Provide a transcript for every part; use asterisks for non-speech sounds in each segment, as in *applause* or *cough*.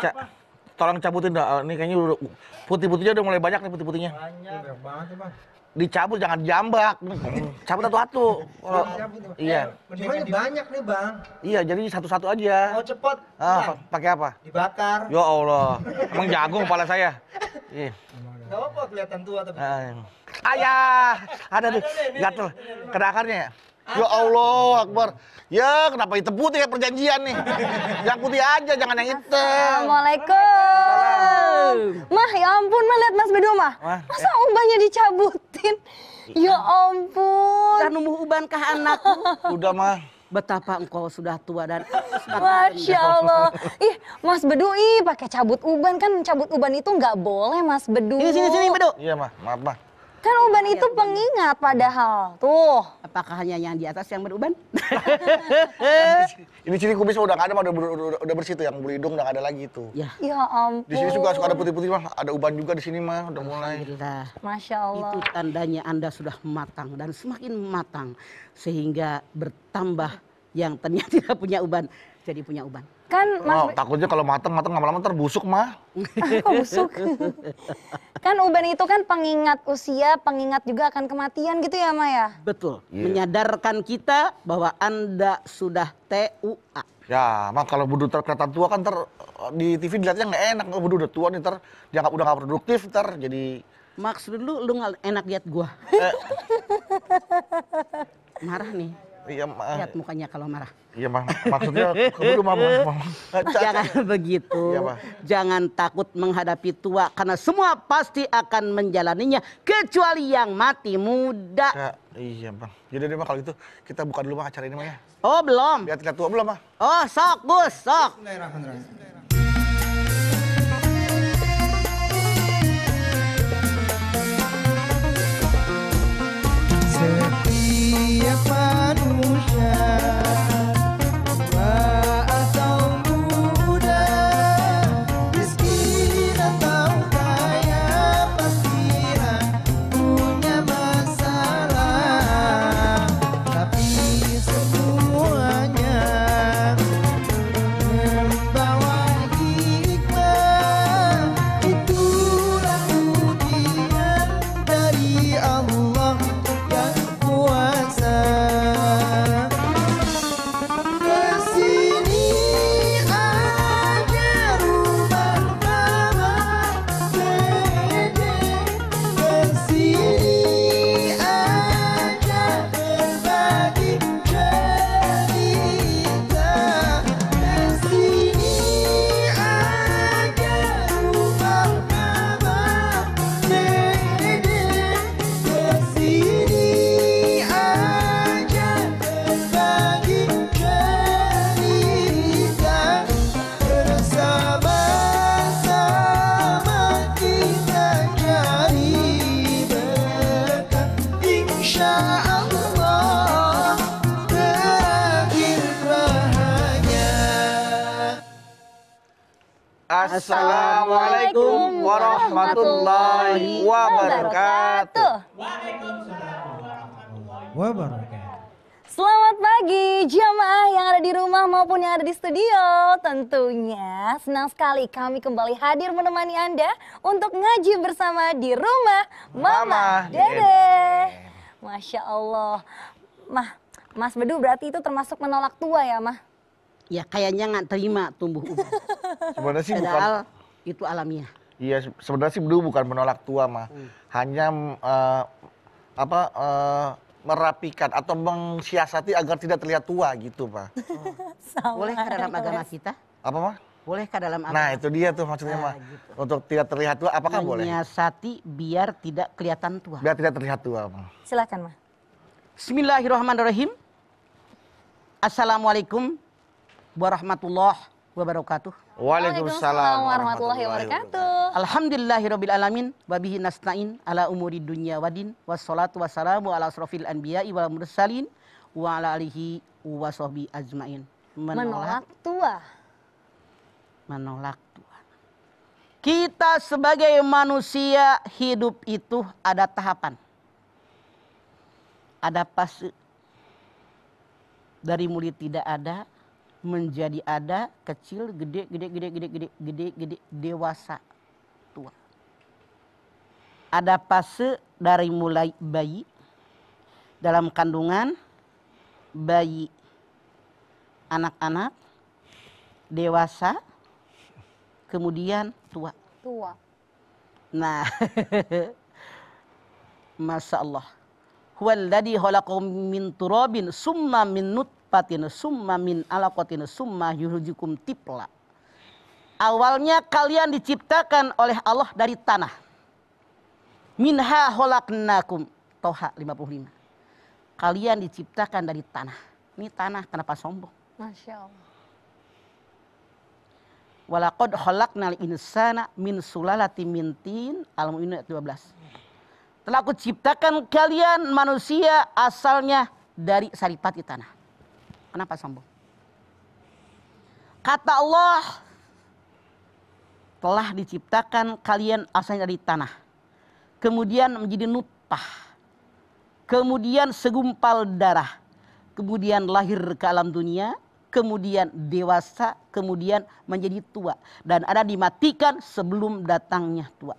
ca tolong cabutin dah. Eh, ini kayaknya udah putih-putihnya udah mulai banyak nih putih-putihnya. Banyak. banget, Bang. Dicabut jangan jambak. Cabut satu-satu. Oh, iya. Eh, Cuma banyak nih, Bang. Iya, jadi satu-satu aja. Oh, cepet. Ah, iya. pakai apa? Dibakar. Ya Allah. Emang jagung kepala saya. Iya. Gak apa-apa kelihatan tua tapi. Ayah, iya. ada tuh. Gatel. Kedakarnya ya? Ya Allah Akbar. Ya kenapa hitam putih kayak perjanjian nih. yang putih aja jangan yang hitam. Assalamualaikum. Mah ya ampun mah lihat Mas Bedo mah. Masa ubahnya dicabutin? Ya ampun. Dan numuh uban kah anakku? Udah mah. Betapa engkau sudah tua dan Masya Allah. Ih, Mas Bedu, ih pakai cabut uban kan cabut uban itu nggak boleh Mas Bedu. Ini sini sini Bedu. Iya mah, maaf mah. Kan uban itu iya, pengingat padahal. Tuh. Apakah hanya yang di atas yang beruban? *laughs* ini ciri kubis udah ada udah, udah, udah bersih tuh yang bulu hidung udah ada lagi tuh. Ya. Ya ampun. Di sini juga suka ada putih-putih mah, ada uban juga di sini mah udah mulai. Masya Allah. Itu tandanya Anda sudah matang dan semakin matang sehingga bertambah yang ternyata tidak punya uban jadi punya uban. Kan Mas oh, takutnya kalau mateng-mateng lama-lama terbusuk mah. *laughs* Kok busuk? *laughs* kan uben itu kan pengingat usia, pengingat juga akan kematian gitu ya Maya? Betul. Yeah. Menyadarkan kita bahwa Anda sudah TUA. Ya, mah kalau budut terkata tua kan ter eh, di TV dilihatnya nggak enak kalau oh, budut udah tua nih ter dianggap udah nggak produktif ter jadi Maksud lu lu nggak enak lihat gua. Eh. *laughs* Marah nih. Iya, ma. Lihat mukanya kalau marah. Iya, ma. Maksudnya belum mama. *laughs* Jangan begitu. Iya, ma. Jangan takut menghadapi tua karena semua pasti akan menjalaninya kecuali yang mati muda. Ya, iya, Bang. Jadi deh, Ma, kalau gitu kita buka dulu ma acara ini, Ma ya. Oh, belum. Lihat kita tua belum, Ma. Oh, sok, Gus, sok. Bismillahirrahmanirrahim. Assalamualaikum warahmatullahi wabarakatuh. Waalaikumsalam wabarakatuh. Selamat pagi jamaah yang ada di rumah maupun yang ada di studio Tentunya senang sekali kami kembali hadir menemani Anda Untuk ngaji bersama di rumah Mama, Mama Dede. Dede Masya Allah Mah, Mas Bedu berarti itu termasuk menolak tua ya Mah? ya kayaknya nggak terima tumbuh umur. *laughs* Sebenarnya sih Padahal bukan, itu alamiah. Iya, sebenarnya sih dulu bukan menolak tua mah, hmm. hanya uh, apa uh, merapikan atau mengsiasati agar tidak terlihat tua gitu pak. *laughs* Oh. ke dalam agama kita? Apa mah? ke dalam nah, agama? Nah itu dia tuh maksudnya mah. Gitu. Untuk tidak terlihat tua apakah Menyiasati boleh? Menyiasati biar tidak kelihatan tua. Biar tidak terlihat tua mah. Silakan mah. Bismillahirrahmanirrahim. Assalamualaikum warahmatullahi wabarakatuh. Waalaikumsalam warahmatullahi wabarakatuh. Alhamdulillahirabbil alamin wa bihi nasta'in ala umuri dunya wadin wassalatu wassalamu ala asrofil anbiya'i wal mursalin wa ala alihi wa sahbi ajmain. Menolak, menolak tua. Menolak tua. Kita sebagai manusia hidup itu ada tahapan. Ada fase dari mulai tidak ada menjadi ada kecil gede gede gede gede gede gede gede dewasa tua ada fase dari mulai bayi dalam kandungan bayi anak-anak dewasa kemudian tua tua nah *laughs* masya Allah huwaladhi khalaqakum min turabin summa min nut nutfatin summa min alaqatin summa yurujukum tipla. Awalnya kalian diciptakan oleh Allah dari tanah. Minha holaknakum. Toha 55. Kalian diciptakan dari tanah. Ini tanah kenapa sombong? Masya Allah. Walakod holaknal insana min sulalati mintin. Al-Mu'minun 12. Telah aku ciptakan kalian manusia asalnya dari saripati tanah. Kenapa sombong? Kata Allah, telah diciptakan kalian asalnya dari tanah. Kemudian menjadi nutpah, Kemudian segumpal darah. Kemudian lahir ke alam dunia. Kemudian dewasa. Kemudian menjadi tua. Dan ada dimatikan sebelum datangnya tua.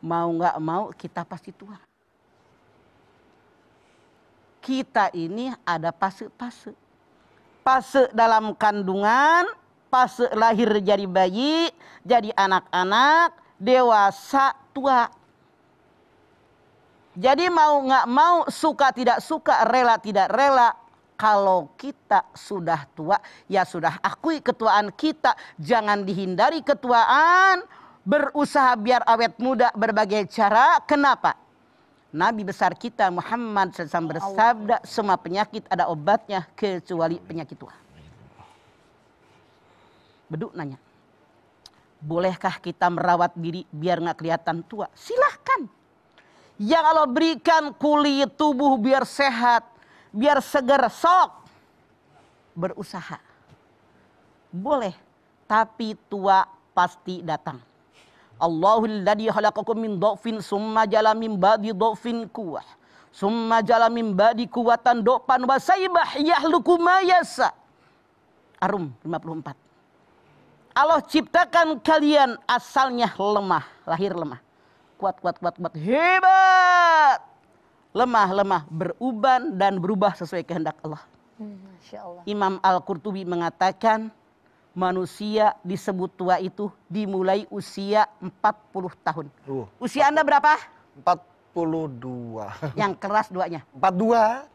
Mau nggak mau kita pasti tua kita ini ada fase-fase. Fase dalam kandungan, fase lahir jadi bayi, jadi anak-anak, dewasa, tua. Jadi mau nggak mau, suka tidak suka, rela tidak rela, kalau kita sudah tua, ya sudah akui ketuaan kita. Jangan dihindari ketuaan, berusaha biar awet muda berbagai cara. Kenapa? Nabi besar kita Muhammad sedang ya bersabda semua penyakit ada obatnya kecuali penyakit tua. Beduk nanya, bolehkah kita merawat diri biar nggak kelihatan tua? Silahkan. Yang Allah berikan kulit tubuh biar sehat, biar segar, sok. Berusaha. Boleh, tapi tua pasti datang Allahu alladhi khalaqakum min dhafin summa jala min ba'di dhafin quwwah. Summa jala min ba'di quwwatan dopan wa saibah yahluku ma yasa. Arum 54. Allah ciptakan kalian asalnya lemah, lahir lemah. Kuat, kuat, kuat, kuat. Hebat. Lemah, lemah. Beruban dan berubah sesuai kehendak Allah. Hmm, Masya Allah. Imam Al-Qurtubi mengatakan, manusia disebut tua itu dimulai usia 40 tahun. Uh, usia Anda berapa? 42. Yang keras duanya? 42.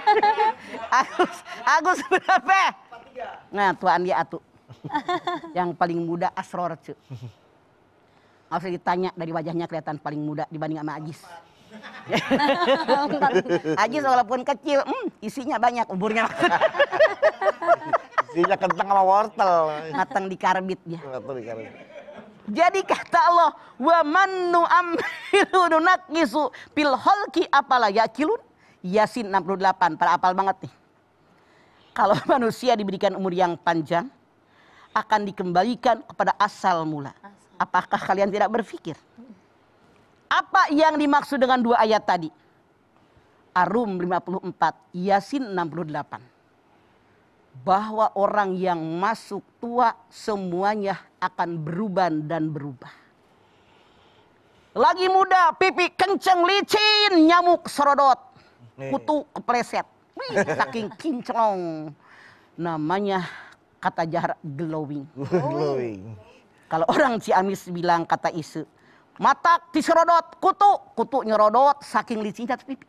*laughs* Agus, Agus berapa? 43. Nah, tuan dia atu. Yang paling muda Asror, cu. Maksudnya ditanya dari wajahnya kelihatan paling muda dibanding sama Agis. *laughs* Agis walaupun kecil, hmm, isinya banyak, umurnya. *laughs* Isinya kentang sama wortel. Matang di karbit ya. Matang di karbit. Jadi kata Allah, wa mannu amilun naqisu fil apalah ya kilun Yasin 68, para apal banget nih. Kalau *laughs* manusia diberikan umur yang panjang, akan dikembalikan kepada asal mula. Apakah kalian tidak berpikir? Apa yang dimaksud dengan dua ayat tadi? Arum 54, Yasin 68 bahwa orang yang masuk tua semuanya akan beruban dan berubah. Lagi muda, pipi kenceng licin, nyamuk serodot, kutu kepleset, Wih, saking kinclong. Namanya kata jahat glowing. *laughs* glowing. Kalau orang Ciamis bilang kata isu, mata diserodot, kutu, kutu nyerodot, saking licinnya pipi.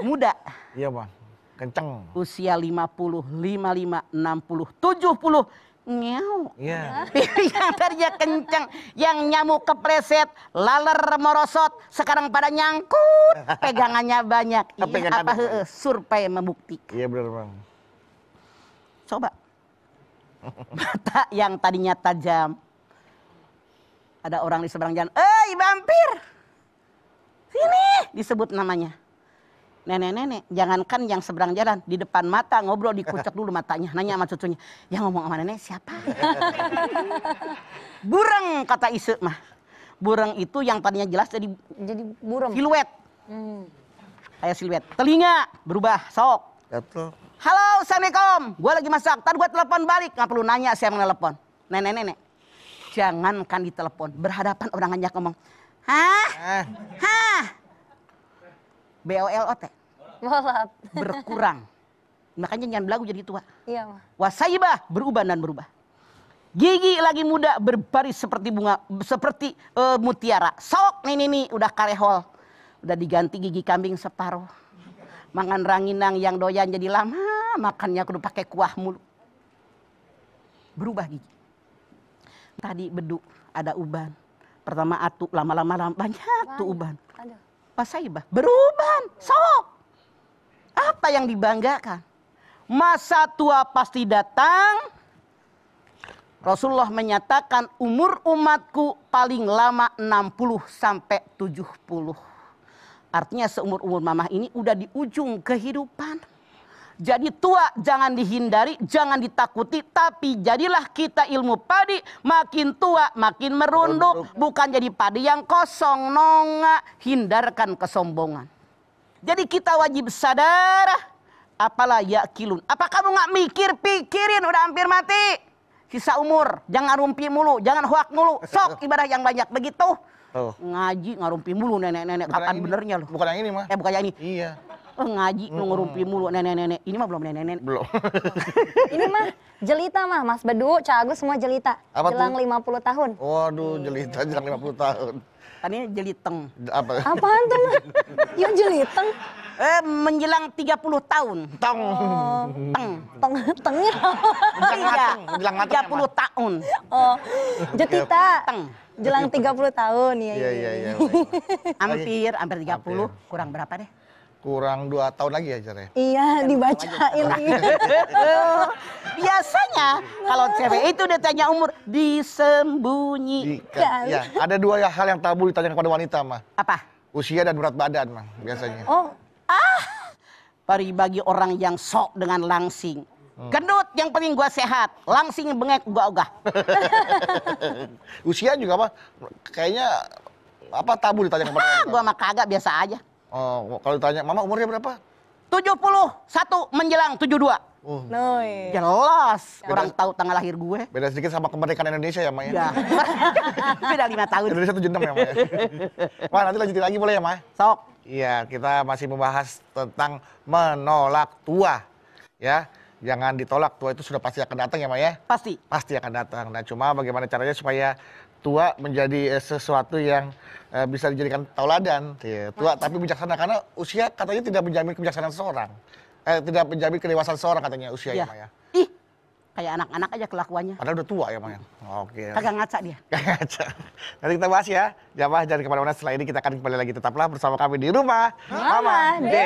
muda. Iya, Bang. Kenceng. Usia 50, 55, 60, 70, Iya. Yeah. yang tadinya kenceng, yang nyamuk kepreset, laler merosot, sekarang pada nyangkut, pegangannya banyak. *laughs* Ini iya, apa -he, survei membuktikan. Iya benar bang. Coba. *laughs* Mata yang tadinya tajam. Ada orang di seberang jalan, eh vampir! Sini! Disebut namanya nenek-nenek, jangankan yang seberang jalan, di depan mata ngobrol, dikucek dulu matanya, nanya sama cucunya, yang ngomong sama nenek siapa? *laughs* bureng kata isu mah. Bureng itu yang tadinya jelas jadi jadi burem. Siluet. Hmm. Kayak siluet. Telinga berubah, sok. Betul. Halo, Assalamualaikum. gue lagi masak. Tadi gue telepon balik, nggak perlu nanya saya telepon. Nenek-nenek. Jangankan ditelepon, berhadapan orang ngajak ngomong. Hah? Eh. Hah? BOLOT. Bolot. *laughs* Berkurang. Makanya jangan belagu jadi tua. Iya, Ma. Wasaibah berubah dan berubah. Gigi lagi muda berbaris seperti bunga seperti uh, mutiara. Sok nih nih nih udah karehol. Udah diganti gigi kambing separuh. Mangan ranginang yang doyan jadi lama, makannya kudu pakai kuah mulu. Berubah gigi. Tadi beduk ada uban. Pertama atuk lama-lama banyak, banyak. tuh uban. Pasaibah beruban, sok. Apa yang dibanggakan? Masa tua pasti datang. Rasulullah menyatakan umur umatku paling lama 60 sampai 70. Artinya seumur-umur mamah ini udah di ujung kehidupan. Jadi tua jangan dihindari, jangan ditakuti, tapi jadilah kita ilmu padi makin tua makin merunduk, bukan jadi padi yang kosong nonga, hindarkan kesombongan. Jadi kita wajib sadar apalah yakilun. Apa kamu nggak mikir pikirin udah hampir mati? Sisa umur, jangan rumpi mulu, jangan hoak mulu. Sok *laughs* ibadah yang banyak begitu. Oh. Ngaji ngarumpi mulu nenek-nenek kapan benernya loh. Bukan yang ini mah. Eh bukan yang ini. Iya oh, ngaji hmm. ngerumpi mulu nenek-nenek. Ini mah belum nenek-nenek. Belum. *laughs* ini mah jelita mah Mas Bedu, Cak Agus semua jelita. Apa jelang tuh? 50 tahun. Waduh, jelita jelang 50 tahun. Tadi jeliteng. Apa? Apaan tuh? Ya jeliteng. Eh, menjelang 30 tahun. Tong. Oh. Teng. Teng. Teng. Teng. Ya? Iya. Menjelang 30 tahun. Oh. Jetita. Teng. Jelang 30 tahun Iya, iya, iya. iya, iya, iya. *laughs* Hampir, hampir 30. Kurang berapa deh? kurang dua tahun lagi ya deh. Ya? Iya, iya dibacain. Iya. *laughs* Biasanya kalau cewek itu ditanya umur disembunyikan. Kan. Ya, iya. ada dua ya, hal yang tabu ditanya kepada wanita mah. Apa? Usia dan berat badan mah biasanya. Oh, ah. Pari bagi orang yang sok dengan langsing. Hmm. Gendut yang penting gua sehat, langsing bengek gua ogah. *laughs* Usia juga mah kayaknya apa tabu ditanya kepada *laughs* wanita. Gua mah kagak biasa aja. Oh, kalau tanya mama umurnya berapa? 71 menjelang 72. Oh. Jelas. Beda, Orang tahu tanggal lahir gue. Beda sedikit sama kemerdekaan Indonesia ya, ma' Ya. Iya. *laughs* beda lima tahun. Indonesia 76 ya, ma' ya? *laughs* Ma, nanti lanjutin lagi boleh ya, ma' ya? Sok. Iya, kita masih membahas tentang menolak tua. Ya, jangan ditolak tua itu sudah pasti akan datang ya Maya ya pasti pasti akan datang nah cuma bagaimana caranya supaya tua menjadi eh, sesuatu yang eh, bisa dijadikan tauladan ya, tua Mas. tapi bijaksana karena usia katanya tidak menjamin kebijaksanaan seseorang eh, tidak menjamin kedewasaan seseorang katanya usia ya, ya Mak ya ih kayak anak-anak aja kelakuannya padahal udah tua ya Maya ya oke kagak ngaca dia *laughs* kagak ngaca nanti kita bahas ya jamaah jangan kemana-mana setelah ini kita akan kembali lagi tetaplah bersama kami di rumah Mama, Mama